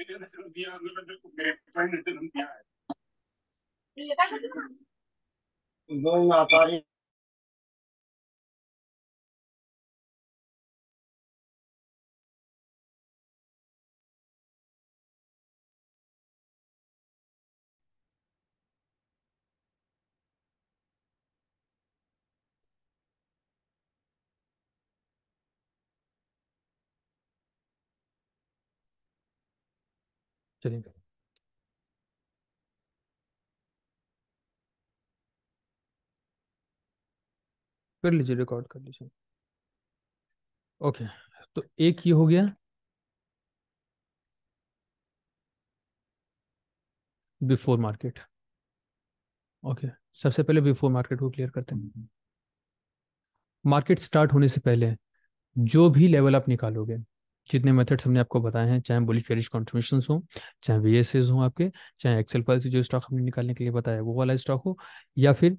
दिया दिया है वो तो व्यापारी चलिए कर लीजिए रिकॉर्ड कर लीजिए ओके तो एक ये हो गया बिफोर मार्केट ओके सबसे पहले बिफोर मार्केट को क्लियर करते हैं मार्केट हम्म। स्टार्ट होने से पहले जो भी लेवल आप निकालोगे जितने मेथड्स हमने आपको बताए हैं चाहे बुलिश फेरिश कॉन्ट्रीब्यूशन हो चाहे वी एस एस हो आपके चाहे एक्सेल फाइल से जो स्टॉक हमने निकालने के लिए बताया वो वाला स्टॉक हो या फिर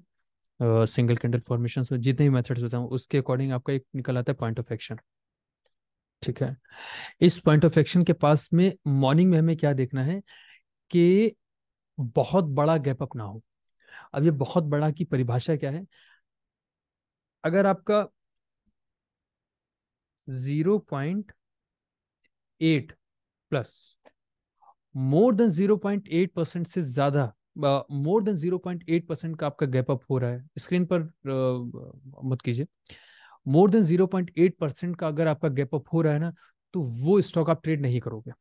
सिंगल कैंडल फॉर्मेशन हो जितने भी मेथड्स बताऊँ उसके अकॉर्डिंग आपका एक निकल आता है पॉइंट ऑफ एक्शन ठीक है इस पॉइंट ऑफ एक्शन के पास में मॉर्निंग में हमें क्या देखना है कि बहुत बड़ा गैप अप ना हो अब ये बहुत बड़ा की परिभाषा क्या है अगर आपका zero point eight plus more than zero point eight percent से ज्यादा more than zero point eight percent का आपका गैप अप हो रहा है स्क्रीन पर uh, मत कीजिए more than zero point eight percent का अगर आपका गैप अप हो रहा है ना तो वो स्टॉक आप ट्रेड नहीं करोगे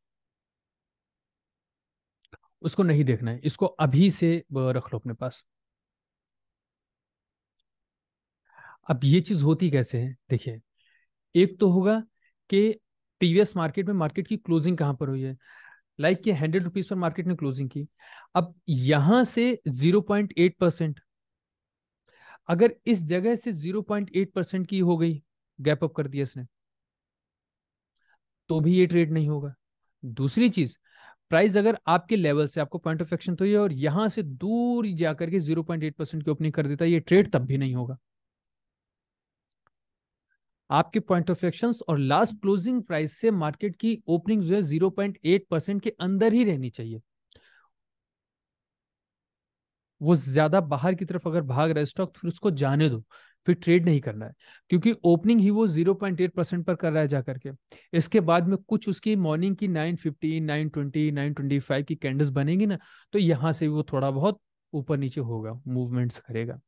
उसको नहीं देखना है इसको अभी से uh, रख लो अपने पास अब ये चीज होती कैसे है देखिए एक तो होगा कि प्रीवियस मार्केट में मार्केट की क्लोजिंग कहाँ पर हुई है लाइक ये हंड्रेड रुपीज पर मार्केट ने क्लोजिंग की अब यहां से जीरो पॉइंट एट परसेंट अगर इस जगह से जीरो पॉइंट एट परसेंट की हो गई गैप अप कर दिया इसने तो भी ये ट्रेड नहीं होगा दूसरी चीज प्राइस अगर आपके लेवल से आपको पॉइंट ऑफ एक्शन तो ये और यहां से दूर जाकर के जीरो पॉइंट एट परसेंट की ओपनिंग कर देता ये ट्रेड तब भी नहीं होगा आपके पॉइंट ऑफ एक्शन और लास्ट क्लोजिंग प्राइस से मार्केट की ओपनिंग जो है जीरो पॉइंट एट परसेंट के अंदर ही रहनी चाहिए वो ज्यादा बाहर की तरफ अगर भाग रहा है स्टॉक फिर उसको जाने दो फिर ट्रेड नहीं करना है क्योंकि ओपनिंग ही वो जीरो पॉइंट एट परसेंट पर कर रहा है जाकर के इसके बाद में कुछ उसकी मॉर्निंग की nine nine twenty nine twenty five की कैंडल्स बनेगी ना तो यहां से वो थोड़ा बहुत ऊपर नीचे होगा मूवमेंट्स करेगा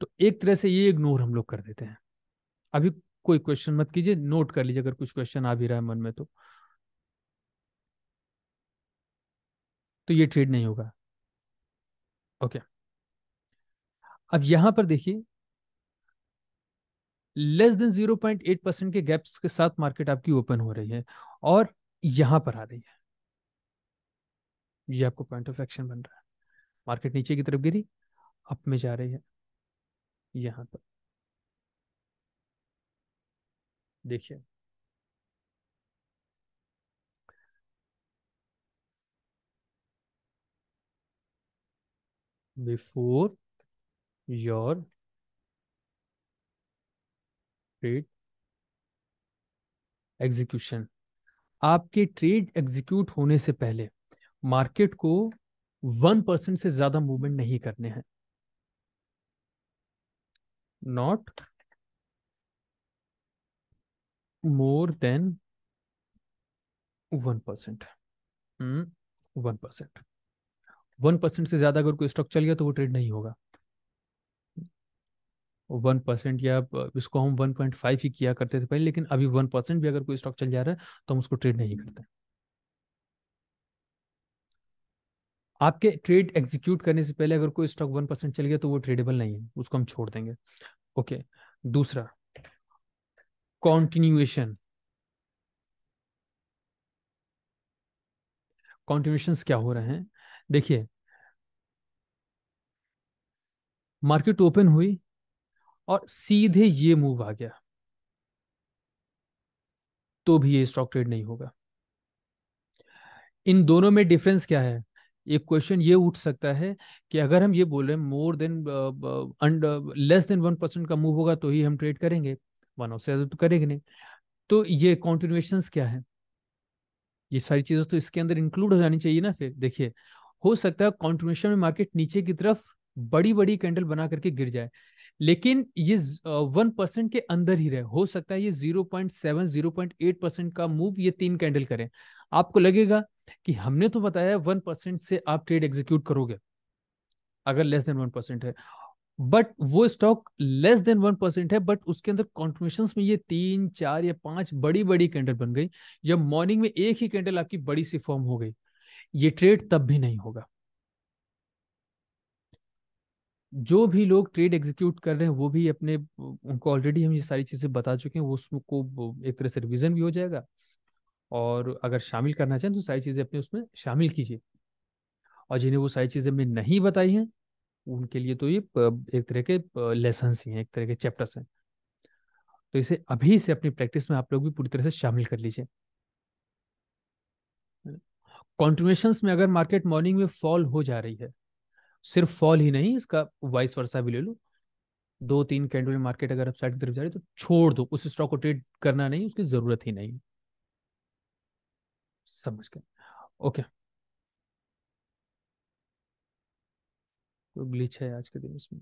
तो एक तरह से ये इग्नोर हम लोग कर देते हैं अभी कोई क्वेश्चन मत कीजिए नोट कर लीजिए अगर कुछ क्वेश्चन आ भी रहा है मन में तो तो ये ट्रेड नहीं होगा ओके अब यहां पर देखिए लेस देन एट परसेंट के गैप्स के साथ मार्केट आपकी ओपन हो रही है और यहां पर आ रही है ये आपको पॉइंट ऑफ एक्शन बन रहा है मार्केट नीचे की तरफ गिरी अप में जा रही है यहां पर देखिए बिफोर योर ट्रेड एग्जीक्यूशन आपके ट्रेड एग्जीक्यूट होने से पहले मार्केट को वन परसेंट से ज्यादा मूवमेंट नहीं करने हैं not more than one percent one percent one percent से ज्यादा अगर कोई स्टॉक चल गया तो वो ट्रेड नहीं होगा वन परसेंट या इसको हम वन पॉइंट फाइव ही किया करते थे पहले लेकिन अभी वन परसेंट भी अगर कोई स्टॉक चल जा रहा है तो हम उसको ट्रेड नहीं करते आपके ट्रेड एग्जीक्यूट करने से पहले अगर कोई स्टॉक वन परसेंट चल गया तो वो ट्रेडेबल नहीं है उसको हम छोड़ देंगे ओके दूसरा कॉन्टिन्यूएशन कॉन्टिन्यूशन क्या हो रहे हैं देखिए मार्केट ओपन हुई और सीधे ये मूव आ गया तो भी ये स्टॉक ट्रेड नहीं होगा इन दोनों में डिफरेंस क्या है एक क्वेश्चन ये उठ सकता है कि अगर हम ये बोल रहे हैं more than less than one percent का मूव होगा तो ही हम ट्रेड करेंगे वन उससे ज्यादा तो करेंगे नहीं तो ये कॉन्टिन्यूएशन क्या है ये सारी चीज़ें तो इसके अंदर इंक्लूड हो जानी चाहिए ना फिर देखिए हो सकता है कॉन्टिन्यूएशन में मार्केट नीचे की तरफ बड़ी बड़ी कैंडल बना करके गिर जाए लेकिन ये वन परसेंट के अंदर ही रहे हो सकता है ये zero point seven zero point eight percent का मूव ये तीन कैंडल करें आपको लगेगा कि हमने तो बताया वन परसेंट से आप ट्रेड एग्जीक्यूट करोगे अगर लेस देन वन परसेंट है बट वो stock less than one percent है बट उसके अंदर कॉन्ट्रीब्यूशन में ये तीन चार या पांच बड़ी बड़ी कैंडल बन गई जब मॉर्निंग में एक ही कैंडल आपकी बड़ी सी फॉर्म हो गई ये ट्रेड तब भी नहीं होगा जो भी लोग ट्रेड एग्जीक्यूट कर रहे हैं वो भी अपने उनको ऑलरेडी हम ये सारी चीज़ें बता चुके हैं वो उसको एक तरह से रिविजन भी हो जाएगा और अगर शामिल करना चाहें तो सारी चीज़ें अपने उसमें शामिल कीजिए और जिन्हें वो सारी चीज़ें मैं नहीं बताई हैं उनके लिए तो ये एक तरह के लेसन ही हैं एक तरह के चैप्टर्स हैं तो इसे अभी से अपनी प्रैक्टिस में आप लोग भी पूरी तरह से शामिल कर लीजिए कॉन्ट्रीब्यूशन में अगर मार्केट मॉर्निंग में फॉल हो जा रही है सिर्फ फॉल ही नहीं इसका वाइस वर्षा भी ले लो दो तीन कैंडल में मार्केट अगर अपसाइड की तरफ जा रही है तो छोड़ दो उस स्टॉक को ट्रेड करना नहीं उसकी जरूरत ही नहीं समझ गए ओके कोई ग्लिच है आज के दिन इसमें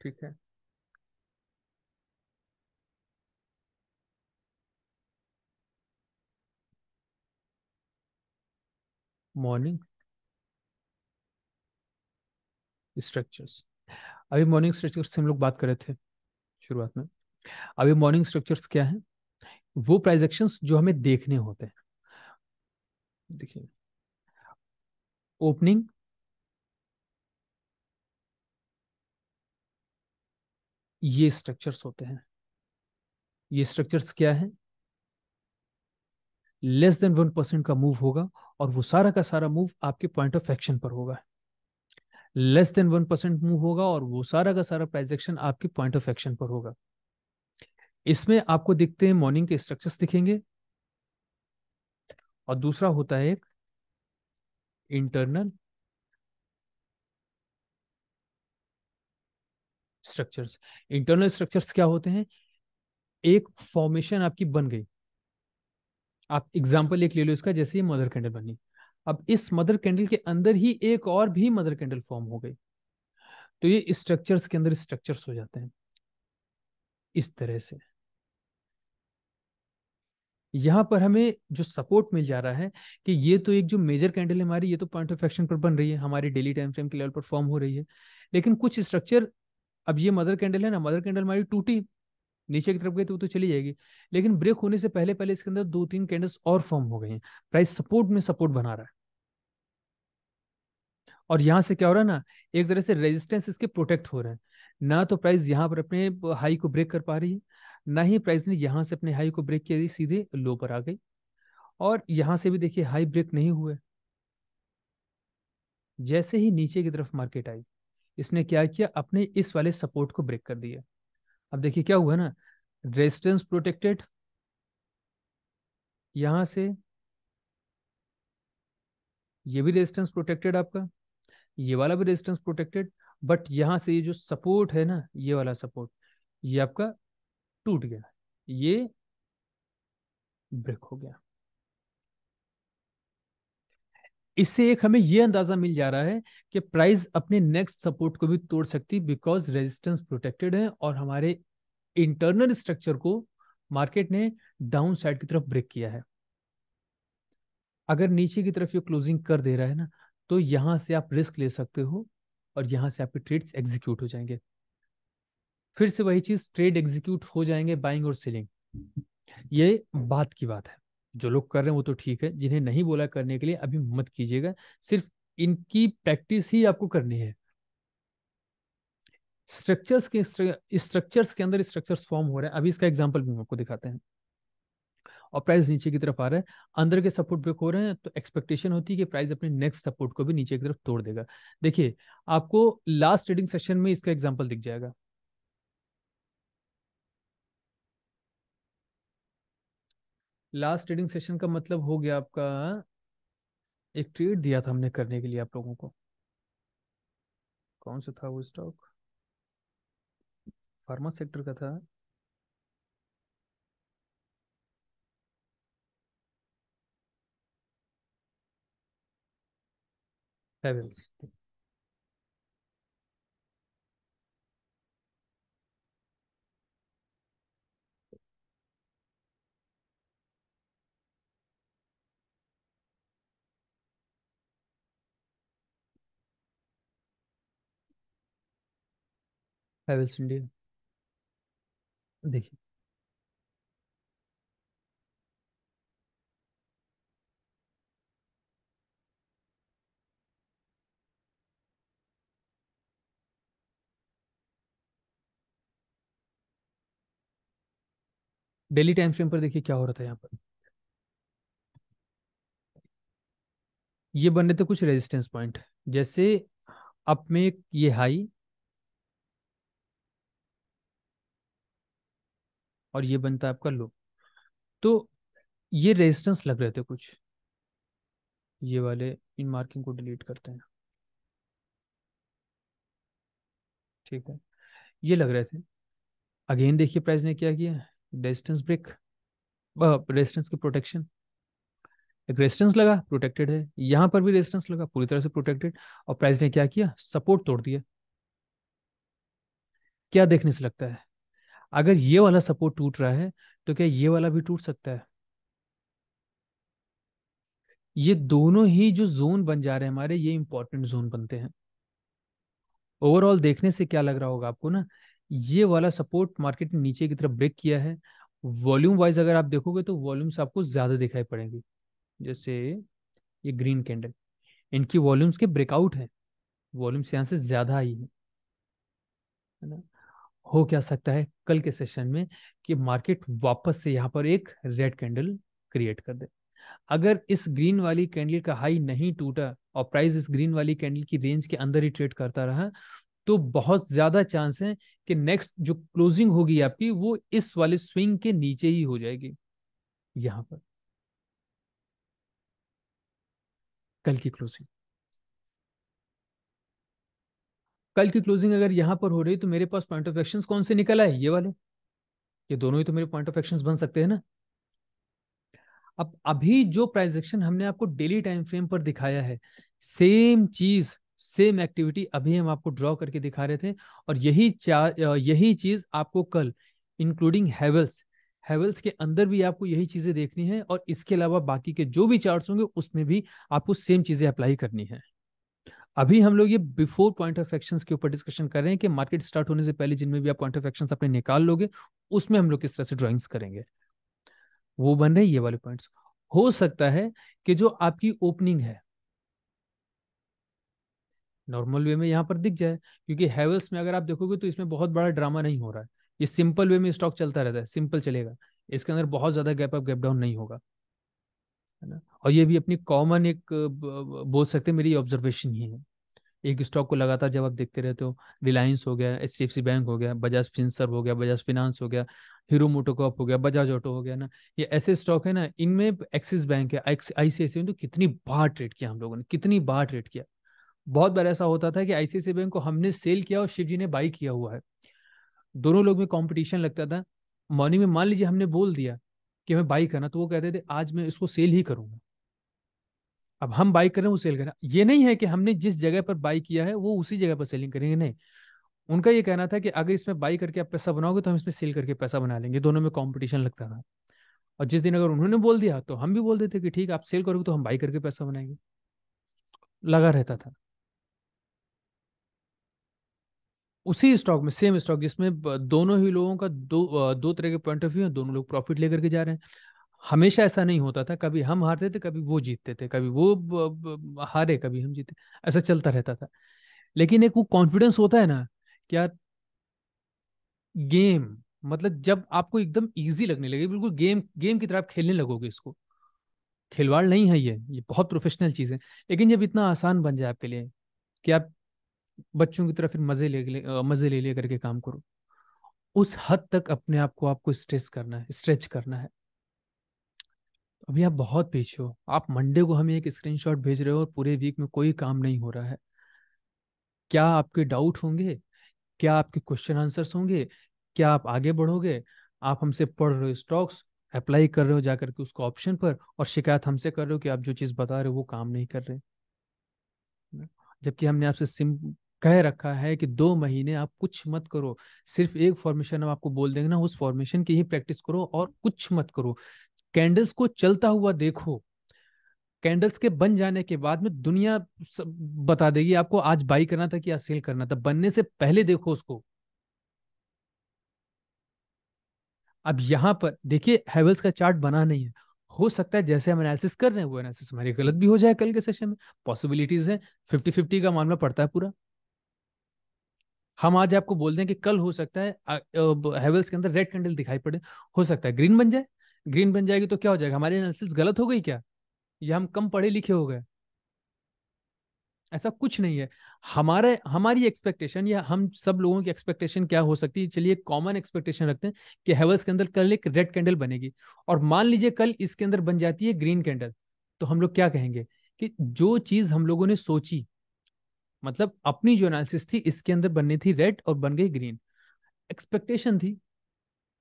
ठीक है मॉर्निंग स्ट्रक्चर्स अभी मॉर्निंग स्ट्रक्चर्स से हम लोग बात कर रहे थे शुरुआत में अभी मॉर्निंग स्ट्रक्चर्स क्या है वो प्राइजेक्शन जो हमें देखने होते हैं देखिए ओपनिंग ये स्ट्रक्चर्स होते हैं ये स्ट्रक्चर्स क्या है लेस देन वन परसेंट का मूव होगा और वो सारा का सारा मूव आपके पॉइंट ऑफ एक्शन पर होगा less than one percent move होगा और वो सारा का सारा प्राइस एक्शन आपके पॉइंट ऑफ एक्शन पर होगा इसमें आपको दिखते हैं मॉर्निंग के स्ट्रक्चर्स दिखेंगे और दूसरा होता है एक इंटरनल स्ट्रक्चर्स इंटरनल स्ट्रक्चर्स क्या होते हैं एक फॉर्मेशन आपकी बन गई आप एग्जाम्पल एक ले लो इसका जैसे ये मदर कैंडल बनी अब इस मदर कैंडल के अंदर ही एक और भी मदर कैंडल फॉर्म हो गई तो ये स्ट्रक्चर्स के अंदर स्ट्रक्चर्स हो जाते हैं इस तरह से यहाँ पर हमें जो सपोर्ट मिल जा रहा है कि ये तो एक जो मेजर कैंडल है हमारी ये तो पॉइंट ऑफ एक्शन पर बन रही है हमारी डेली टाइम फ्रेम के लेवल पर फॉर्म हो रही है लेकिन कुछ स्ट्रक्चर अब ये मदर कैंडल है ना मदर कैंडल हमारी टूटी नीचे की तरफ गई तो वो तो चली जाएगी लेकिन ब्रेक होने से पहले पहले इसके अंदर दो तीन कैंडल्स और फॉर्म हो गए हैं प्राइस सपोर्ट में सपोर्ट बना रहा है और यहाँ से क्या हो रहा है ना एक तरह से रेजिस्टेंस इसके प्रोटेक्ट हो रहे हैं ना तो प्राइस यहाँ पर अपने हाई को ब्रेक कर पा रही है ना ही प्राइस ने यहाँ से अपने हाई को ब्रेक किया सीधे लो पर आ गई और यहाँ से भी देखिए हाई ब्रेक नहीं हुए जैसे ही नीचे की तरफ मार्केट आई इसने क्या किया अपने इस वाले सपोर्ट को ब्रेक कर दिया अब देखिए क्या हुआ ना रेजिस्टेंस प्रोटेक्टेड यहां से ये भी रेजिस्टेंस प्रोटेक्टेड आपका ये वाला भी रेजिस्टेंस प्रोटेक्टेड बट यहां से ये जो सपोर्ट है ना ये वाला सपोर्ट ये आपका टूट गया ये ब्रेक हो गया इससे एक हमें यह अंदाजा मिल जा रहा है कि प्राइस अपने नेक्स्ट सपोर्ट को भी तोड़ सकती बिकॉज रेजिस्टेंस प्रोटेक्टेड है और हमारे इंटरनल स्ट्रक्चर को मार्केट ने डाउन साइड की तरफ ब्रेक किया है अगर नीचे की तरफ ये क्लोजिंग कर दे रहा है ना तो यहां से आप रिस्क ले सकते हो और यहां से आपके ट्रेड्स एग्जीक्यूट हो जाएंगे फिर से वही चीज ट्रेड एग्जीक्यूट हो जाएंगे बाइंग और सेलिंग ये बात की बात है जो लोग कर रहे हैं वो तो ठीक है जिन्हें नहीं बोला करने के लिए अभी मत कीजिएगा सिर्फ इनकी प्रैक्टिस ही आपको करनी है स्ट्रक्चर्स के स्ट्रक्चर्स के अंदर स्ट्रक्चर्स फॉर्म हो रहे हैं अभी इसका एग्जाम्पल भी हम आपको दिखाते हैं और प्राइस नीचे की तरफ आ रहा है अंदर के सपोर्ट ब्रेक हो रहे हैं तो एक्सपेक्टेशन होती है कि प्राइस अपने नेक्स्ट सपोर्ट को भी नीचे की तरफ तोड़ देगा देखिए आपको लास्ट ट्रेडिंग सेशन में इसका एग्जाम्पल दिख जाएगा लास्ट ट्रेडिंग सेशन का मतलब हो गया आपका एक ट्रेड दिया था हमने करने के लिए आप लोगों को कौन सा था वो स्टॉक फार्मा सेक्टर का था हेवेल्स हैवेल्स इंडिया देखिए डेली टाइम फ्रेम पर देखिए क्या हो रहा था यहाँ पर ये बन रहे थे कुछ रेजिस्टेंस पॉइंट जैसे अप में ये हाई और ये बनता है आपका लो तो ये रेजिस्टेंस लग रहे थे कुछ ये वाले इन मार्किंग को डिलीट करते हैं ठीक है ये लग रहे थे अगेन देखिए प्राइस ने क्या किया रेजिस्टेंस ब्रेक रेजिस्टेंस की प्रोटेक्शन एक रेजिस्टेंस लगा प्रोटेक्टेड है यहां पर भी रेजिस्टेंस लगा पूरी तरह से प्रोटेक्टेड और प्राइस ने क्या किया सपोर्ट तोड़ दिया क्या देखने से लगता है अगर ये वाला सपोर्ट टूट रहा है तो क्या ये वाला भी टूट सकता है ये दोनों ही जो जोन बन जा रहे हैं हमारे ये इंपॉर्टेंट जोन बनते हैं ओवरऑल देखने से क्या लग रहा होगा आपको ना ये वाला सपोर्ट मार्केट ने नीचे की तरफ ब्रेक किया है वॉल्यूम वाइज अगर आप देखोगे तो वॉल्यूम्स आपको ज़्यादा दिखाई पड़ेंगे जैसे ये ग्रीन कैंडल इनकी वॉल्यूम्स के ब्रेकआउट है वॉल्यूम्स यहाँ से ज़्यादा आई है ना हो क्या सकता है कल के सेशन में कि मार्केट वापस से यहाँ पर एक रेड कैंडल क्रिएट कर दे अगर इस ग्रीन वाली कैंडल का हाई नहीं टूटा और प्राइस इस ग्रीन वाली कैंडल की रेंज के अंदर ही ट्रेड करता रहा तो बहुत ज्यादा चांस है कि नेक्स्ट जो क्लोजिंग होगी आपकी वो इस वाले स्विंग के नीचे ही हो जाएगी यहां पर कल की क्लोजिंग कल की क्लोजिंग अगर यहाँ पर हो रही तो मेरे पास पॉइंट ऑफ एक्शन कौन से निकल आए ये वाले ये दोनों ही तो मेरे पॉइंट ऑफ एक्शन बन सकते हैं ना अब अभी जो प्राइस एक्शन हमने आपको डेली टाइम फ्रेम पर दिखाया है सेम चीज सेम एक्टिविटी अभी हम आपको ड्रॉ करके दिखा रहे थे और यही यही चीज आपको कल इंक्लूडिंग हैवल्स हैवल्स के अंदर भी आपको यही चीजें देखनी है और इसके अलावा बाकी के जो भी चार्ट्स होंगे उसमें भी आपको सेम चीजें अप्लाई करनी है अभी हम लोग ये बिफोर पॉइंट ऑफ एक्शन के ऊपर डिस्कशन कर रहे हैं कि मार्केट स्टार्ट होने से पहले जिनमें भी आप पॉइंट ऑफ एक्शन अपने निकाल लोगे उसमें हम लोग किस तरह से ड्रॉइंग्स करेंगे वो बन रहे ये वाले पॉइंट्स हो सकता है कि जो आपकी ओपनिंग है नॉर्मल वे में यहां पर दिख जाए क्योंकि हैवल्स में अगर आप देखोगे तो इसमें बहुत बड़ा ड्रामा नहीं हो रहा है ये सिंपल वे में स्टॉक चलता रहता है सिंपल चलेगा इसके अंदर बहुत ज़्यादा गैप अप गैप डाउन नहीं होगा है ना और ये भी अपनी कॉमन एक बोल सकते हैं मेरी ऑब्जर्वेशन ही है एक स्टॉक को लगातार जब आप देखते रहते हो रिलायंस हो गया एच सी बैंक हो गया बजाज फिंसर हो गया बजाज फिनांस हो गया हीरो मोटोकॉप हो गया बजाज ऑटो हो गया ना ये ऐसे स्टॉक है ना इनमें एक्सिस बैंक है आईसीआईसी तो कितनी बार ट्रेड किया हम लोगों ने कितनी बार ट्रेड किया बहुत बार ऐसा होता था कि आईसीआईसी बैंक को हमने सेल किया और शिव जी ने बाई किया हुआ है दोनों लोग में कॉम्पिटिशन लगता था मॉर्निंग में मान लीजिए हमने बोल दिया कि हमें बाई करना तो वो कहते थे आज मैं इसको सेल ही करूंगा अब हम बाई करें वो सेल करें ये नहीं है कि हमने जिस जगह पर बाई किया है वो उसी जगह पर सेलिंग करेंगे नहीं उनका ये कहना था कि अगर इसमें बाई करके आप पैसा बनाओगे तो हम इसमें सेल करके पैसा बना लेंगे दोनों में कॉम्पिटिशन लगता था और जिस दिन अगर उन्होंने बोल दिया तो हम भी बोल देते कि ठीक आप सेल करोगे तो हम बाई करके पैसा बनाएंगे लगा रहता था उसी स्टॉक में सेम स्टॉक जिसमें दोनों ही लोगों का दो दो तरह के पॉइंट ऑफ व्यू है दोनों लोग प्रॉफिट लेकर के जा रहे हैं हमेशा ऐसा नहीं होता था कभी हम हारते थे कभी वो जीतते थे कभी वो हारे कभी हम जीते ऐसा चलता रहता था लेकिन एक वो कॉन्फिडेंस होता है ना कि यार गेम मतलब जब आपको एकदम इजी लगने लगे बिल्कुल गेम गेम की तरह आप खेलने लगोगे इसको खिलवाड़ नहीं है ये ये बहुत प्रोफेशनल चीज़ है लेकिन जब इतना आसान बन जाए आपके लिए कि आप बच्चों की तरह फिर मज़े ले, ले मज़े ले ले करके काम करो उस हद तक अपने आप को आपको स्ट्रेस करना है स्ट्रेच करना है अभी आप बहुत पीछे हो आप मंडे को हमें एक स्क्रीनशॉट भेज रहे हो और पूरे वीक में कोई काम नहीं हो रहा है क्या आपके डाउट होंगे क्या आपके क्वेश्चन आंसर्स होंगे क्या आप आगे बढ़ोगे आप हमसे पढ़ रहे हो स्टॉक्स अप्लाई कर रहे हो जाकर के उसको ऑप्शन पर और शिकायत हमसे कर रहे हो कि आप जो चीज़ बता रहे हो वो काम नहीं कर रहे जबकि हमने आपसे सिम कह रखा है कि दो महीने आप कुछ मत करो सिर्फ एक फॉर्मेशन हम आपको बोल देंगे ना उस फॉर्मेशन की ही प्रैक्टिस करो और कुछ मत करो कैंडल्स को चलता हुआ देखो कैंडल्स के बन जाने के बाद में दुनिया बता देगी आपको आज बाई करना था कि आज सेल करना था बनने से पहले देखो उसको अब यहां पर देखिए हेवल्स का चार्ट बना नहीं है हो सकता है जैसे हम एनालिसिस कर रहे हैं वो एनालिसिस हमारी गलत भी हो जाए कल के सेशन में पॉसिबिलिटीज है फिफ्टी फिफ्टी का मामला पड़ता है पूरा हम आज आपको बोल दें कि कल हो सकता है हेवल्स के अंदर रेड कैंडल दिखाई पड़े हो सकता है ग्रीन बन जाए ग्रीन बन जाएगी तो क्या हो जाएगा हमारी एनालिसिस गलत हो गई क्या या हम कम पढ़े लिखे हो गए ऐसा कुछ नहीं है हमारे हमारी एक्सपेक्टेशन या हम सब लोगों की एक्सपेक्टेशन क्या हो सकती है चलिए कॉमन एक्सपेक्टेशन रखते हैं कि हेवल्स के अंदर कल एक रेड कैंडल बनेगी और मान लीजिए कल इसके अंदर बन जाती है ग्रीन कैंडल तो हम लोग क्या कहेंगे कि जो चीज़ हम लोगों ने सोची मतलब अपनी जो एनालिसिस थी इसके अंदर बननी थी रेड और बन गई ग्रीन एक्सपेक्टेशन थी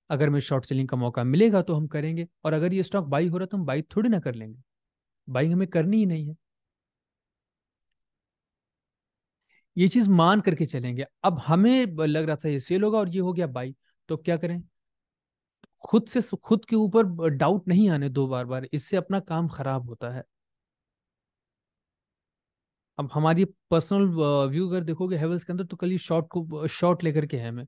अगर हमें शॉर्ट सेलिंग का मौका मिलेगा तो हम करेंगे और अगर ये स्टॉक बाई हो रहा तो हम बाई थोड़ी ना कर लेंगे बाइंग हमें करनी ही नहीं है ये चीज मान करके चलेंगे अब हमें लग रहा था ये सेल होगा और ये हो गया बाई तो क्या करें खुद से खुद के ऊपर डाउट नहीं आने दो बार बार इससे अपना काम खराब होता है अब हमारी पर्सनल व्यू अगर देखोगे हेवल्स के अंदर तो कल ये शॉर्ट को शॉर्ट लेकर के है हमें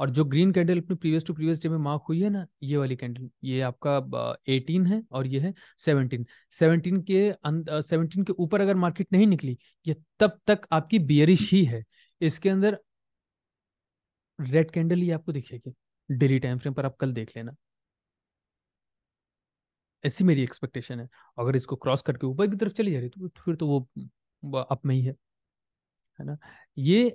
और जो ग्रीन कैंडल अपनी प्रीवियस टू प्रीवियस डे में मार्क हुई है ना ये वाली कैंडल ये आपका एटीन है और ये है सेवनटीन सेवनटीन के अं-, सेवनटीन के ऊपर अगर मार्केट नहीं निकली ये तब तक आपकी बियरिश ही है इसके अंदर रेड कैंडल ही आपको दिखेगी डेली टाइम फ्रेम पर आप कल देख लेना ऐसी मेरी एक्सपेक्टेशन है अगर इसको क्रॉस करके ऊपर की तरफ चली जा रही तो फिर तो वो अप में ही है है ना ये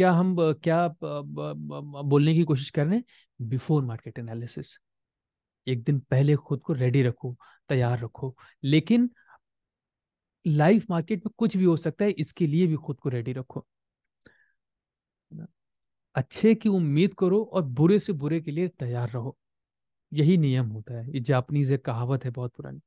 क्या हम क्या बोलने की कोशिश कर रहे हैं बिफोर मार्केट एनालिसिस एक दिन पहले खुद को रेडी रखो तैयार रखो लेकिन लाइव मार्केट में कुछ भी हो सकता है इसके लिए भी खुद को रेडी रखो अच्छे की उम्मीद करो और बुरे से बुरे के लिए तैयार रहो यही नियम होता है ये जापनीज एक कहावत है बहुत पुरानी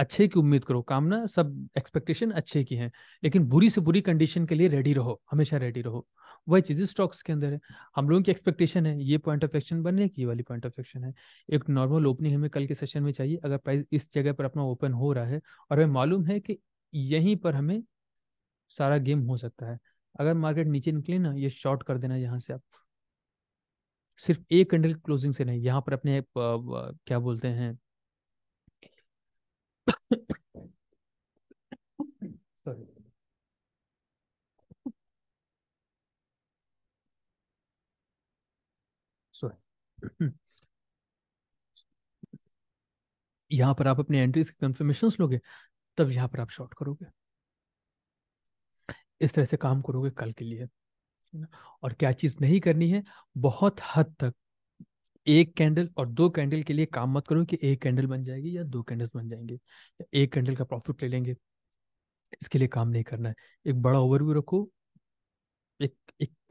अच्छे की उम्मीद करो कामना सब एक्सपेक्टेशन अच्छे की है लेकिन बुरी से बुरी कंडीशन के लिए रेडी रहो हमेशा रेडी रहो वही चीज़ें स्टॉक्स के अंदर है हम लोगों की एक्सपेक्टेशन है ये पॉइंट ऑफ एक्शन बनने की वाली पॉइंट ऑफ एक्शन है एक नॉर्मल ओपनिंग हमें कल के सेशन में चाहिए अगर प्राइस इस जगह पर अपना ओपन हो रहा है और हमें मालूम है कि यहीं पर हमें सारा गेम हो सकता है अगर मार्केट नीचे निकले ना ये शॉर्ट कर देना यहाँ से आप सिर्फ एक कैंडल क्लोजिंग से नहीं यहाँ पर अपने क्या बोलते हैं यहां पर आप अपने एंट्रीज के कंफर्मेशन लोगे तब यहां पर आप शॉर्ट करोगे इस तरह से काम करोगे कल के लिए और क्या चीज़ नहीं करनी है बहुत हद तक एक कैंडल और दो कैंडल के लिए काम मत करो कि एक कैंडल बन जाएगी या दो कैंडल्स बन जाएंगे या एक कैंडल का प्रॉफिट ले लेंगे इसके लिए काम नहीं करना है एक बड़ा ओवरव्यू रखो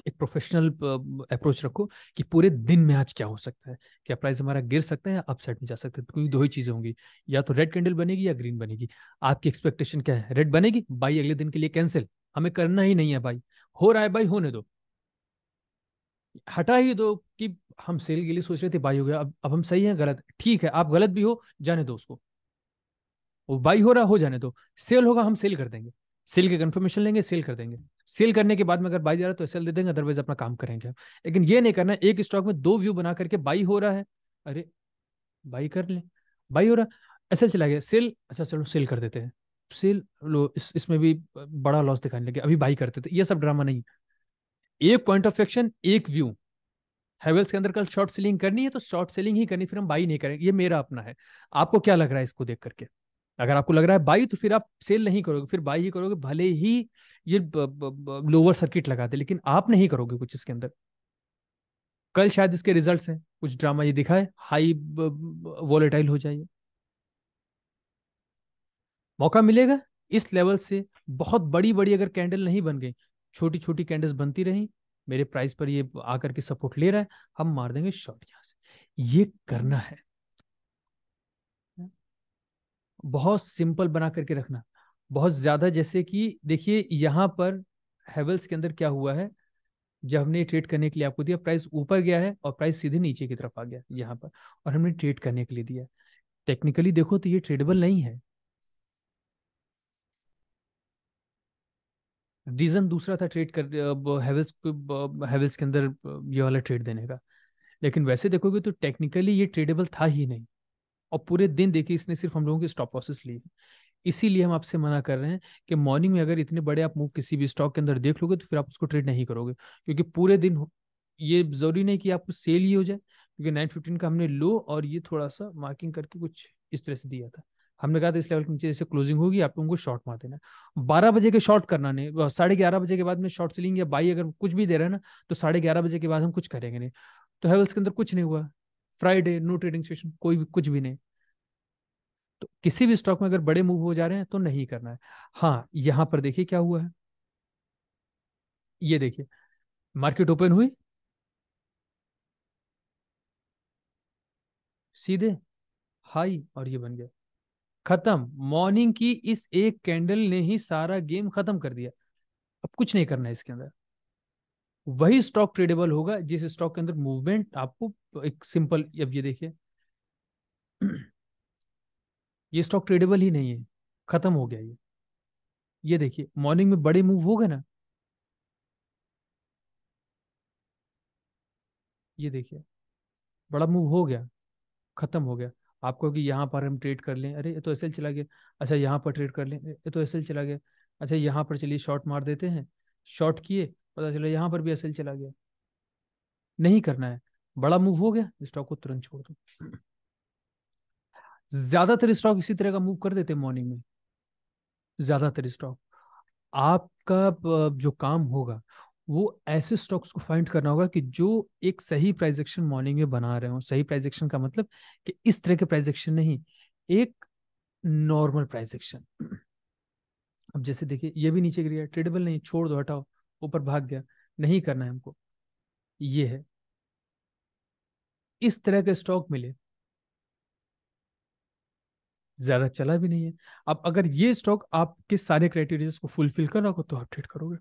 एक प्रोफेशनल अप्रोच रखो कि पूरे दिन में आज क्या हो सकता है क्या प्राइस हमारा गिर सकता है या अपसाइड में जा सकता है तो क्योंकि दो ही चीज़ें होंगी या तो रेड कैंडल बनेगी या ग्रीन बनेगी आपकी एक्सपेक्टेशन क्या है रेड बनेगी बाई अगले दिन के लिए कैंसिल हमें करना ही नहीं है भाई हो रहा है भाई होने दो हटा ही दो कि हम सेल के लिए सोच रहे थे बाई हो गया अब अब हम सही हैं गलत ठीक है आप गलत भी हो जाने दो उसको वो बाई हो रहा हो जाने दो सेल होगा हम सेल कर देंगे सेल के कंफर्मेशन लेंगे सेल कर देंगे सेल करने के बाद में अगर बाई जा रहा है तो सेल दे देंगे अदरवाइज अपना काम करेंगे लेकिन ये नहीं करना एक स्टॉक में दो व्यू बना करके बाई हो रहा है अरे बाई कर ले बाई हो रहा एस एल चला गया सेल अच्छा चलो सेल कर देते हैं सेल लो इस, इसमें भी बड़ा लॉस दिखाने लगे अभी बाई करते थे ये सब ड्रामा नहीं एक पॉइंट ऑफ एक्शन एक व्यू हैवेल्स के अंदर कल शॉर्ट सेलिंग करनी है तो शॉर्ट सेलिंग ही करनी फिर हम बाई नहीं करेंगे ये मेरा अपना है आपको क्या लग रहा है इसको देख करके अगर आपको लग रहा है बाई तो फिर आप सेल नहीं करोगे फिर बाई ही करोगे भले ही ये लोअर सर्किट लगाते लेकिन आप नहीं करोगे कुछ इसके अंदर कल शायद इसके रिजल्ट्स हैं कुछ ड्रामा ये दिखा है हाई वॉलेटाइल हो जाइए मौका मिलेगा इस लेवल से बहुत बड़ी बड़ी अगर कैंडल नहीं बन गई छोटी छोटी कैंडल्स बनती रही मेरे प्राइस पर ये आकर के सपोर्ट ले रहा है हम मार देंगे शॉर्ट यहाँ से ये करना है बहुत सिंपल बना करके रखना बहुत ज़्यादा जैसे कि देखिए यहाँ पर हेवल्स के अंदर क्या हुआ है जब हमने ट्रेड करने के लिए आपको दिया प्राइस ऊपर गया है और प्राइस सीधे नीचे की तरफ आ गया यहाँ पर और हमने ट्रेड करने के लिए दिया टेक्निकली देखो तो ये ट्रेडेबल नहीं है रीजन दूसरा था ट्रेड कर हेवल्स हेवल्स के अंदर ये वाला ट्रेड देने का लेकिन वैसे देखोगे तो टेक्निकली ये ट्रेडेबल था ही नहीं और पूरे दिन देखिए इसने सिर्फ हम लोगों के स्टॉप लॉसेस लिए इसीलिए हम आपसे मना कर रहे हैं कि मॉर्निंग में अगर इतने बड़े आप मूव किसी भी स्टॉक के अंदर देख लोगे तो फिर आप उसको ट्रेड नहीं करोगे क्योंकि पूरे दिन ये जरूरी नहीं कि आपको सेल ही हो जाए क्योंकि नाइन फिफ्टीन का हमने लो और ये थोड़ा सा मार्किंग करके कुछ इस तरह से दिया था हमने कहा था इस लेवल के नीचे जैसे क्लोजिंग होगी आप लोगों को शॉर्ट मार देना बारह बजे के शॉर्ट करना नहीं साढ़े ग्यारह बजे के बाद में शॉर्ट सेलिंग या बाई अगर कुछ भी दे रहे हैं ना तो साढ़े ग्यारह बजे के बाद हम कुछ करेंगे नहीं तो हेवल्स के अंदर कुछ नहीं हुआ फ्राइडे नो ट्रेडिंग सेशन कोई भी कुछ भी नहीं तो किसी भी स्टॉक में अगर बड़े मूव हो जा रहे हैं तो नहीं करना है हाँ यहां पर देखिए क्या हुआ है ये देखिए मार्केट ओपन हुई सीधे हाई और ये बन गया खत्म मॉर्निंग की इस एक कैंडल ने ही सारा गेम खत्म कर दिया अब कुछ नहीं करना है इसके अंदर वही स्टॉक ट्रेडेबल होगा जिस स्टॉक के अंदर मूवमेंट आपको एक सिंपल अब ये देखिए ये स्टॉक ट्रेडेबल ही नहीं है खत्म हो गया ये ये देखिए मॉर्निंग में बड़े मूव हो गए ना ये देखिए बड़ा मूव हो गया खत्म हो गया आपको कि यहाँ पर हम ट्रेड कर लें अरे ये तो एस चला गया अच्छा यहाँ पर ट्रेड कर लें ये तो एस चला गया अच्छा यहाँ पर चलिए शॉर्ट मार देते हैं शॉर्ट किए पता चला यहाँ पर भी एस चला गया नहीं करना है बड़ा मूव हो गया स्टॉक को तुरंत छोड़ दो ज्यादातर स्टॉक इसी तरह का मूव कर देते मॉर्निंग में ज्यादातर स्टॉक आपका जो काम होगा वो ऐसे स्टॉक्स को फाइंड करना होगा कि जो एक सही प्राइजेक्शन एक्शन मॉर्निंग में बना रहे हो सही प्राइजेक्शन एक्शन का मतलब कि इस तरह के प्राइजेक्शन एक्शन नहीं एक नॉर्मल प्राइजेक्शन एक्शन अब जैसे देखिए ये भी नीचे गिरी गया ट्रेडेबल नहीं छोड़ दो हटाओ ऊपर भाग गया नहीं करना है हमको ये है इस तरह के स्टॉक मिले ज्यादा चला भी नहीं है अब अगर ये स्टॉक आपके सारे क्राइटेरिया को फुलफिल कर रहा हो तो आप ट्रेड करोगे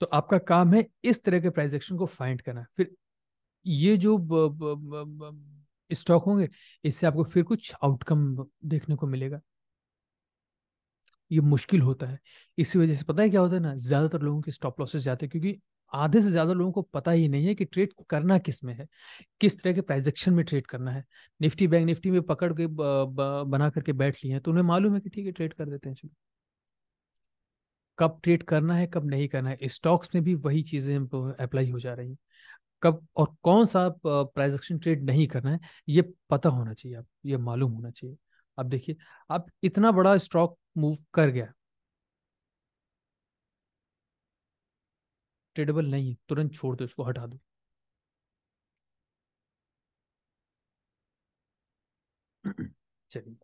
तो आपका काम है इस तरह के प्राइस एक्शन को फाइंड करना फिर ये जो स्टॉक होंगे इससे आपको फिर कुछ आउटकम देखने को मिलेगा ये मुश्किल होता है इसी वजह से पता है क्या होता है ना ज़्यादातर लोगों के स्टॉप लॉसेस जाते हैं क्योंकि आधे से ज़्यादा लोगों को पता ही नहीं है कि ट्रेड करना किस में है किस तरह के प्राइजेक्शन में ट्रेड करना है निफ्टी बैंक निफ्टी में पकड़ के बना करके बैठ लिए हैं तो उन्हें मालूम है कि ठीक है ट्रेड कर देते हैं चलो कब ट्रेड करना है कब नहीं करना है स्टॉक्स में भी वही चीज़ें अप्लाई हो जा रही हैं कब और कौन सा प्राइजेक्शन ट्रेड नहीं करना है ये पता होना चाहिए आप ये मालूम होना चाहिए अब देखिए आप इतना बड़ा स्टॉक मूव कर गया ट्रेडेबल नहीं है तुरंत छोड़ दो इसको हटा दो चलिए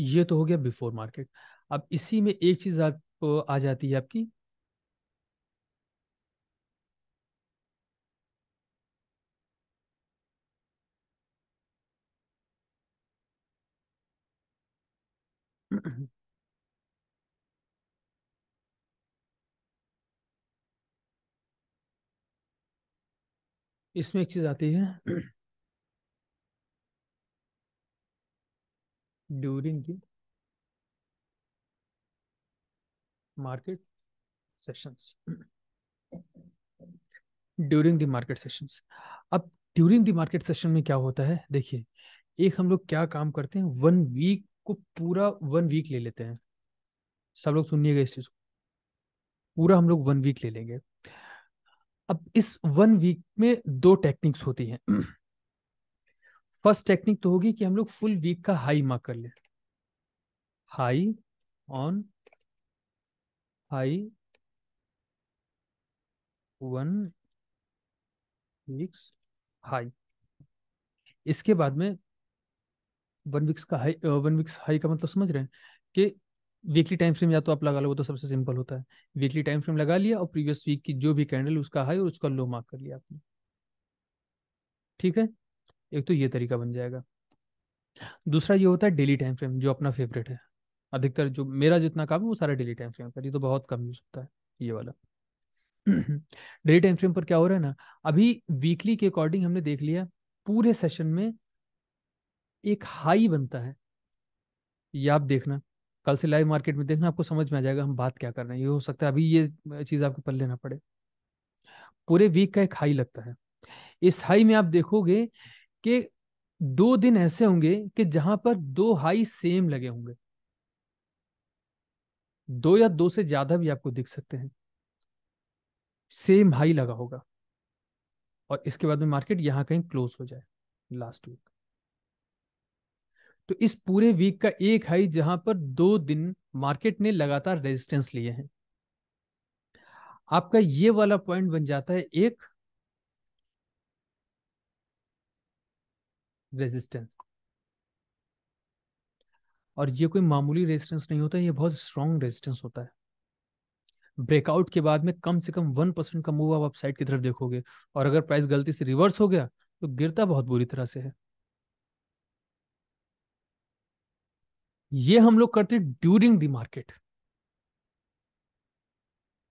ये तो हो गया बिफोर मार्केट अब इसी में एक चीज आप आ जाती है आपकी इसमें एक चीज आती है ड्यूरिंग की market sessions during the market sessions अब ड्यूरिंग द मार्केट सेशन में क्या होता है देखिए एक हम लोग क्या काम करते हैं वन वीक को पूरा वन वीक ले लेते हैं सब लोग सुनिएगा इस चीज को पूरा हम लोग वन वीक ले लेंगे अब इस वन वीक में दो टेक्निक्स होती हैं फर्स्ट टेक्निक तो होगी कि हम लोग फुल वीक का हाई मार्क कर ले high on high one weeks high इसके बाद में वन वीक्स का हाई वन वीक्स हाई का मतलब समझ रहे हैं कि वीकली टाइम फ्रेम या तो आप लगा लो वो तो सबसे सिंपल होता है वीकली टाइम फ्रेम लगा लिया और प्रीवियस वीक की जो भी कैंडल उसका हाई और उसका लो मार्क कर लिया आपने ठीक है एक तो ये तरीका बन जाएगा दूसरा ये होता है डेली टाइम फ्रेम जो अपना फेवरेट है अधिकतर जो मेरा जितना काम है वो सारा डेली टाइम फ्रेम का ये तो बहुत कम यूज होता है ये वाला डेली टाइम फ्रेम पर क्या हो रहा है ना अभी वीकली के अकॉर्डिंग हमने देख लिया पूरे सेशन में एक हाई बनता है ये आप देखना कल से लाइव मार्केट में देखना आपको समझ में आ जाएगा हम बात क्या कर रहे हैं ये हो सकता है अभी ये चीज़ आपको पल लेना पड़े पूरे वीक का एक हाई लगता है इस हाई में आप देखोगे कि दो दिन ऐसे होंगे कि जहां पर दो हाई सेम लगे होंगे दो या दो से ज्यादा भी आपको दिख सकते हैं सेम हाई लगा होगा और इसके बाद में मार्केट यहां कहीं क्लोज हो जाए लास्ट वीक तो इस पूरे वीक का एक हाई जहां पर दो दिन मार्केट ने लगातार रेजिस्टेंस लिए हैं आपका ये वाला पॉइंट बन जाता है एक रेजिस्टेंस और ये कोई मामूली रेजिस्टेंस नहीं होता ये बहुत स्ट्रांग रेजिस्टेंस होता है ब्रेकआउट के बाद में कम से कम वन परसेंट का मूव आप साइड की तरफ देखोगे और अगर प्राइस गलती से रिवर्स हो गया तो गिरता बहुत बुरी तरह से है ये हम लोग करते ड्यूरिंग द मार्केट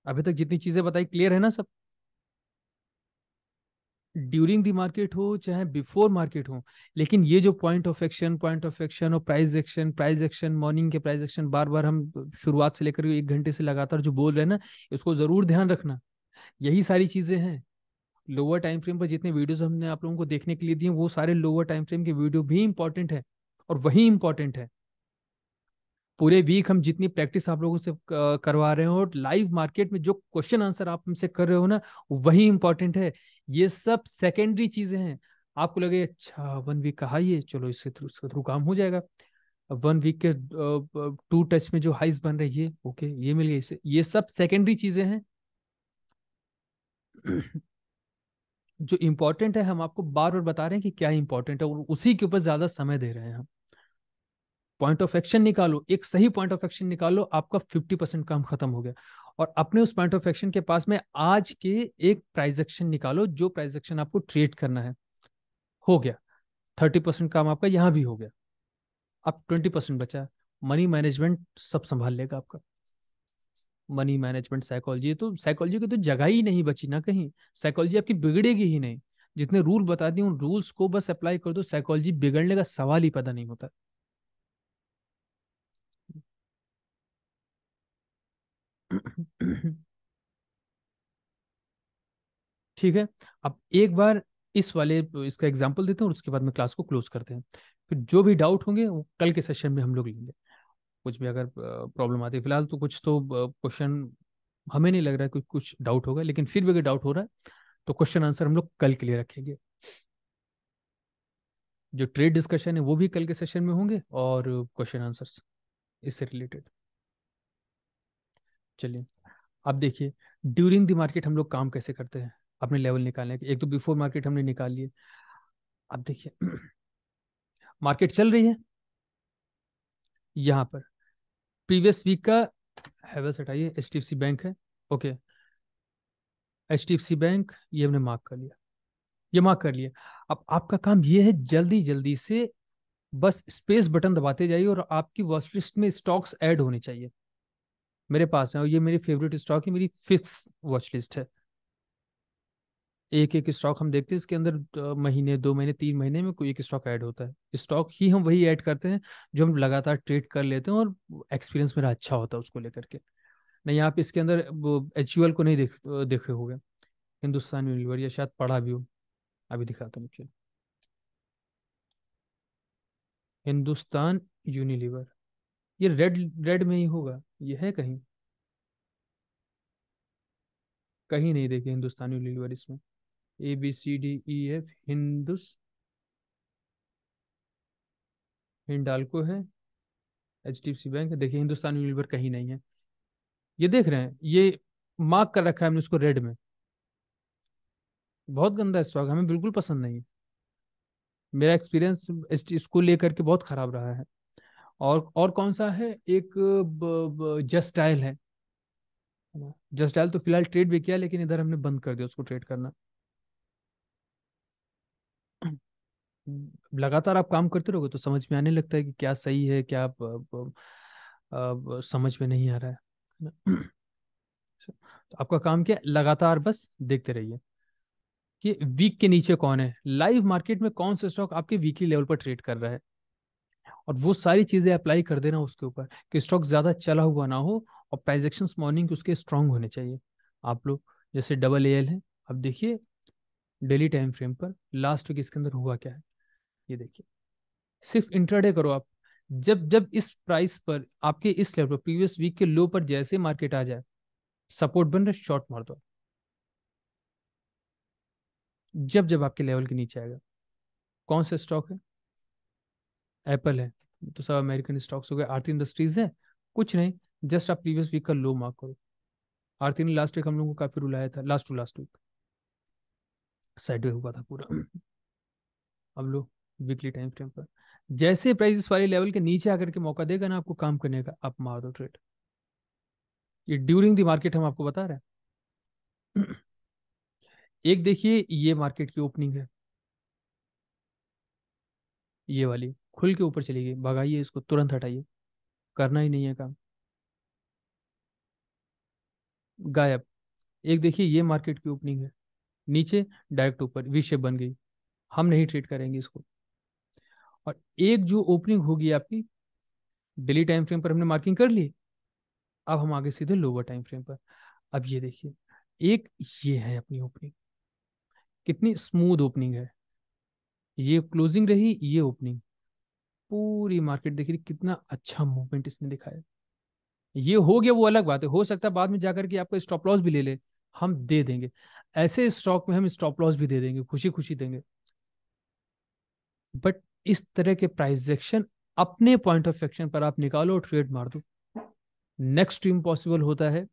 अभी तक जितनी चीजें बताई क्लियर है ना सब ड्यूरिंग दी मार्केट हो चाहे बिफोर मार्केट हो लेकिन ये जो point of action point of action और price action price action morning के प्राइस एक्शन बार बार हम शुरुआत से लेकर एक घंटे से लगातार जो बोल रहे हैं ना इसको जरूर ध्यान रखना यही सारी चीजें हैं लोअर टाइम फ्रेम पर जितने वीडियोस हमने आप लोगों को देखने के लिए दिए वो सारे लोअर टाइम फ्रेम के वीडियो भी इंपॉर्टेंट है और वही इंपॉर्टेंट है पूरे वीक हम जितनी प्रैक्टिस आप लोगों से करवा रहे हो और लाइव मार्केट में जो क्वेश्चन आंसर आप हमसे कर रहे हो ना वही इंपॉर्टेंट है ये सब सेकेंडरी चीजें हैं आपको लगे अच्छा वन वीक कहा ये चलो इसके थ्रू इसके थ्रू काम हो जाएगा वन वीक के टू टच में जो हाइस बन रही है ओके ये मिल गई ये सब सेकेंडरी चीजें हैं जो इम्पोर्टेंट है हम आपको बार बार बता रहे हैं कि क्या इंपॉर्टेंट है और उसी के ऊपर ज्यादा समय दे रहे हैं हम पॉइंट ऑफ एक्शन निकालो एक सही पॉइंट ऑफ एक्शन निकालो आपका फिफ्टी परसेंट काम खत्म हो गया और अपने उस पॉइंट ऑफ एक्शन के पास में आज के एक प्राइज एक्शन निकालो जो प्राइज एक्शन आपको ट्रेड करना है हो गया थर्टी परसेंट काम आपका यहाँ भी हो गया अब ट्वेंटी परसेंट बचा मनी मैनेजमेंट सब संभाल लेगा आपका मनी मैनेजमेंट साइकोलॉजी तो साइकोलॉजी की तो जगह ही नहीं बची ना कहीं साइकोलॉजी आपकी बिगड़ेगी ही नहीं जितने रूल बता दिए उन रूल्स को बस अप्लाई कर दो साइकोलॉजी बिगड़ने का सवाल ही पैदा नहीं होता है ठीक है अब एक बार इस वाले इसका एग्जाम्पल देते हैं और उसके बाद में क्लास को क्लोज करते हैं फिर जो भी डाउट होंगे वो कल के सेशन में हम लोग लेंगे कुछ भी अगर प्रॉब्लम आती है फिलहाल तो कुछ तो क्वेश्चन हमें नहीं लग रहा है कुछ कुछ डाउट होगा लेकिन फिर भी अगर डाउट हो रहा है तो क्वेश्चन आंसर हम लोग कल के लिए रखेंगे जो ट्रेड डिस्कशन है वो भी कल के सेशन में होंगे और क्वेश्चन आंसर्स इससे रिलेटेड चलिए अब देखिए ड्यूरिंग द मार्केट हम लोग काम कैसे करते हैं अपने लेवल निकालने के एक तो बिफोर मार्केट हमने निकाल लिए अब देखिए मार्केट चल रही है यहाँ पर प्रीवियस वीक का हैवल्स हटाइए H D F C bank है okay H D F C bank ये हमने मार्क कर लिया ये मार्क कर लिया अब आपका काम ये है जल्दी जल्दी से बस स्पेस बटन दबाते जाइए और आपकी वॉचलिस्ट में स्टॉक्स ऐड होने चाहिए मेरे पास है और ये मेरी फेवरेट स्टॉक है मेरी फिक्स वॉच लिस्ट है एक एक स्टॉक हम देखते हैं इसके अंदर महीने दो महीने तीन महीने में कोई एक स्टॉक ऐड होता है स्टॉक ही हम वही ऐड करते हैं जो हम लगातार ट्रेड कर लेते हैं और एक्सपीरियंस मेरा अच्छा होता है उसको लेकर के नहीं आप इसके अंदर वो एच को नहीं देख देखे हो हिंदुस्तान यूनिवर या शायद पढ़ा भी हो अभी दिखाता हूँ मुझे हिंदुस्तान यूनिलीवर ये रेड रेड में ही होगा ये है कहीं कहीं नहीं देखे हिंदुस्तानी यूनिवर्स इसमें A B C D E F हिंदुस हिंडालको है H D F C bank देखिए हिंदुस्तान यूनिवर कहीं नहीं है ये देख रहे हैं ये मार्क कर रखा है हमने उसको रेड में बहुत गंदा स्टॉक हमें बिल्कुल पसंद नहीं है मेरा एक्सपीरियंस इसको लेकर के बहुत खराब रहा है और और कौन सा है एक जस्टाइल है जस्टाइल तो फिलहाल ट्रेड भी किया लेकिन इधर हमने बंद कर दिया उसको ट्रेड करना लगातार आप काम करते रहोगे तो समझ में आने लगता है कि क्या सही है क्या आप, आप, आप, समझ में नहीं आ रहा है तो आपका काम क्या लगातार बस देखते रहिए कि वीक के नीचे कौन है लाइव मार्केट में कौन सा स्टॉक आपके वीकली लेवल पर ट्रेड कर रहा है और वो सारी चीज़ें अप्लाई कर देना उसके ऊपर कि स्टॉक ज़्यादा चला हुआ ना हो और ट्रांजेक्शन मॉर्निंग के उसके स्ट्रांग होने चाहिए आप लोग जैसे डबल ए है अब देखिए डेली टाइम फ्रेम पर लास्ट वीक इसके अंदर हुआ क्या है ये देखिए सिर्फ इंट्राडे करो आप जब जब इस प्राइस पर आपके इस लेवल पर प्रीवियस वीक के लो पर जैसे मार्केट आ जाए सपोर्ट बन रहा शॉर्ट मार दो जब जब आपके लेवल के नीचे आएगा कौन सा स्टॉक है एप्पल है तो सब अमेरिकन स्टॉक्स हो गए आरती इंडस्ट्रीज है कुछ नहीं जस्ट आप प्रीवियस वीक का लो मार्क करो आरती ने लास्ट वीक हम लोगों को काफी रुलाया था last to last week sideway हुआ था पूरा अब लो वीकली टाइम फ्रेम पर जैसे प्राइस वाले लेवल के नीचे आकर के मौका देगा ना आपको काम करने का आप मार दो ट्रेड ये ड्यूरिंग दी मार्केट हम आपको बता रहे हैं एक देखिए ये मार्केट की ओपनिंग है ये वाली खुल के ऊपर चली गई भगाइए इसको तुरंत हटाइए करना ही नहीं है काम गायब एक देखिए ये मार्केट की ओपनिंग है नीचे डायरेक्ट ऊपर विषय बन गई हम नहीं ट्रेड करेंगे इसको और एक जो ओपनिंग होगी आपकी डेली टाइम फ्रेम पर हमने मार्किंग कर ली अब हम आगे सीधे लोअर टाइम फ्रेम पर अब ये देखिए एक ये है अपनी ओपनिंग कितनी स्मूथ ओपनिंग है ये क्लोजिंग रही ये ओपनिंग पूरी मार्केट देख रही कितना अच्छा मूवमेंट इसने दिखाया ये हो गया वो अलग बात है हो सकता है बाद में जाकर के आपको स्टॉप लॉस भी ले ले हम दे देंगे ऐसे स्टॉक में हम स्टॉप लॉस भी दे देंगे खुशी खुशी देंगे बट इस तरह के प्राइजेक्शन अपने पॉइंट ऑफ एक्शन पर आप निकालो और ट्रेड मार दो नेक्स्ट इम्पॉसिबल होता है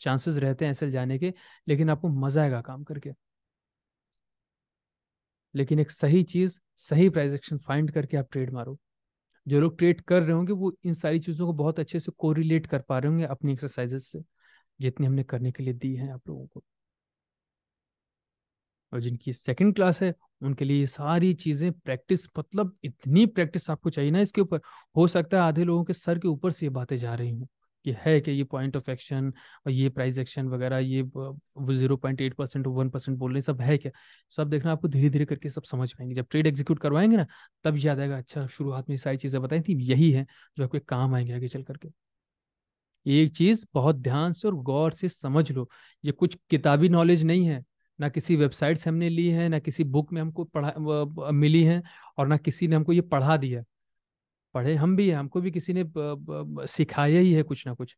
चांसेस रहते हैं ऐसे जाने के लेकिन आपको मजा आएगा काम करके लेकिन एक सही चीज सही प्राइजेक्शन फाइंड करके आप ट्रेड मारो जो लोग ट्रेड कर रहे होंगे वो इन सारी चीज़ों को बहुत अच्छे से कोरिलेट कर पा रहे होंगे अपनी एक्सरसाइजेस से जितनी हमने करने के लिए दी है आप लोगों को और जिनकी सेकंड क्लास है उनके लिए सारी चीज़ें प्रैक्टिस मतलब इतनी प्रैक्टिस आपको चाहिए ना इसके ऊपर हो सकता है आधे लोगों के सर के ऊपर से ये बातें जा रही हूँ ये है कि ये पॉइंट ऑफ एक्शन और ये प्राइस एक्शन वगैरह ये zero point eight percent one percent बोल रहे सब है क्या सब देखना आपको धीरे धीरे करके सब समझ पाएंगे जब ट्रेड एग्जीक्यूट करवाएंगे ना तब याद आएगा अच्छा शुरुआत में सारी चीज़ें बताई थी यही है जो आपके काम आएंगे आगे चल करके एक चीज़ बहुत ध्यान से और गौर से समझ लो ये कुछ किताबी नॉलेज नहीं है ना किसी वेबसाइट से हमने ली है ना किसी बुक में हमको पढ़ा मिली है और ना किसी ने हमको ये पढ़ा दिया पढ़े हम भी हैं हमको भी किसी ने सिखाया ही है कुछ ना कुछ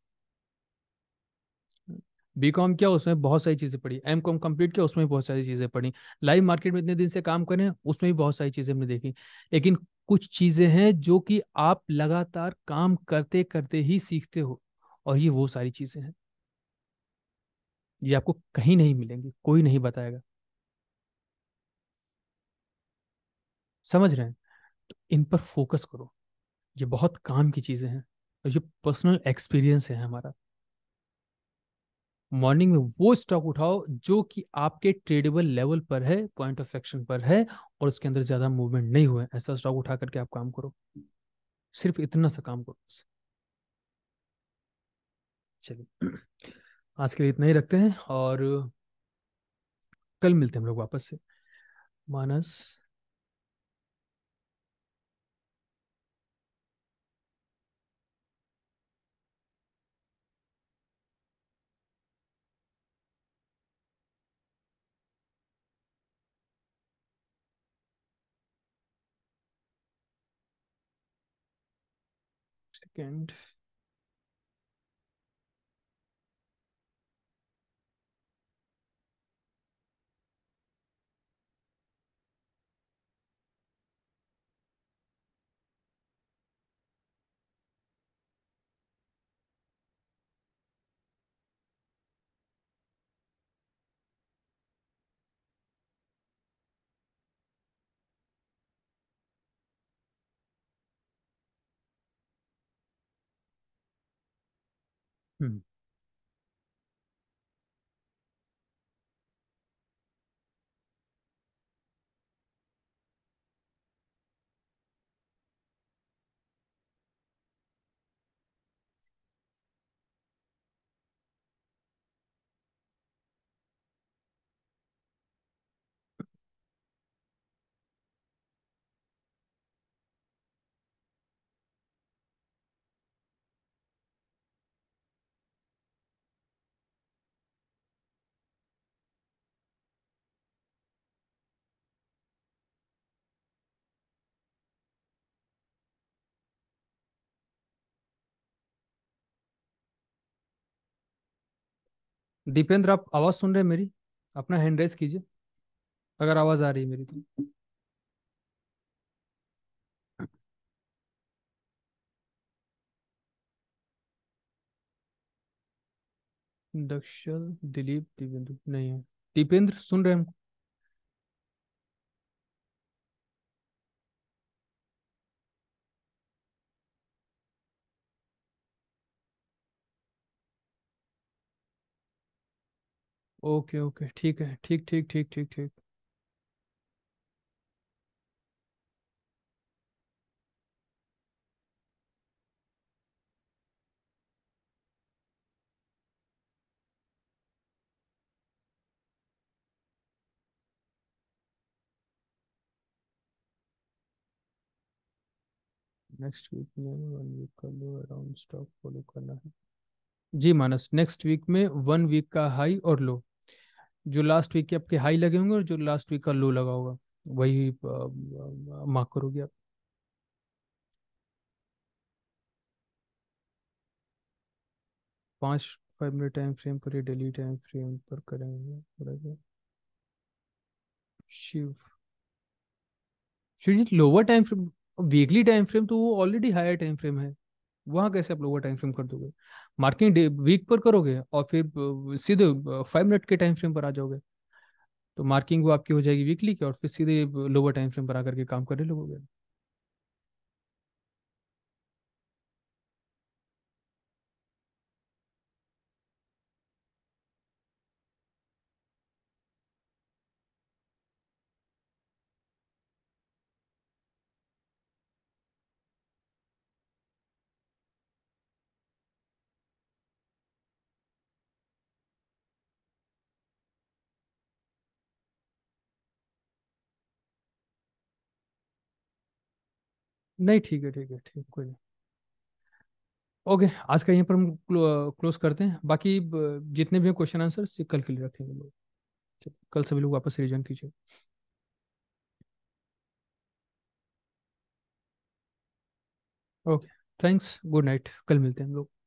बी कॉम क्या उसमें बहुत सारी चीज़ें पढ़ी एम कॉम कम्प्लीट किया उसमें भी बहुत सारी चीज़ें पढ़ी लाइव मार्केट में इतने दिन से काम करें उसमें भी बहुत सारी चीज़ें हमने देखी लेकिन कुछ चीज़ें हैं जो कि आप लगातार काम करते करते ही सीखते हो और ये वो सारी चीज़ें हैं ये आपको कहीं नहीं मिलेंगी कोई नहीं बताएगा समझ रहे हैं तो इन पर फोकस करो ये बहुत काम की चीज़ें हैं और ये पर्सनल एक्सपीरियंस है हमारा मॉर्निंग में वो स्टॉक उठाओ जो कि आपके ट्रेडेबल लेवल पर है पॉइंट ऑफ एक्शन पर है और उसके अंदर ज़्यादा मूवमेंट नहीं हुआ है ऐसा स्टॉक उठा करके आप काम करो सिर्फ इतना सा काम करो चलिए आज के लिए इतना ही रखते हैं और कल मिलते हैं हम लोग वापस से मानस second. Hmm. दीपेंद्र आप आवाज़ सुन रहे हैं मेरी अपना हैंड रेस कीजिए अगर आवाज़ आ रही है मेरी तो दक्षल दिलीप दीपेंद्र नहीं है दीपेंद्र सुन रहे हैं हमको ओके ओके ठीक है ठीक ठीक ठीक ठीक ठीक नेक्स्ट वीक में वन वीक का लो अराउंड स्टॉक फॉलो करना है जी मानस नेक्स्ट वीक में वन वीक का हाई और लो जो लास्ट वीक के आपके हाई लगे होंगे और जो लास्ट वीक का लो लगा होगा वही मार्क करोगे आप पाँच फाइव मिनट टाइम फ्रेम पर या डेली टाइम फ्रेम पर करेंगे Shiv Shiv ji lower time frame weekly time frame तो वो ऑलरेडी हायर टाइम फ्रेम है वहाँ कैसे आप लोग टाइम फ्रेम कर दोगे मार्किंग वीक पर करोगे और फिर सीधे फाइव मिनट के टाइम फ्रेम पर आ जाओगे तो मार्किंग वो आपकी हो जाएगी वीकली की और फिर सीधे लोअर टाइम फ्रेम पर आकर के काम करने लगोगे नहीं ठीक है ठीक है ठीक कोई नहीं ओके आज का यहीं पर हम क्लोज करते हैं बाकी जितने भी क्वेश्चन आंसर कल के लिए रखेंगे लोग कल सभी लोग वापस रिजन कीजिए ओके थैंक्स गुड नाइट कल मिलते हैं हम लोग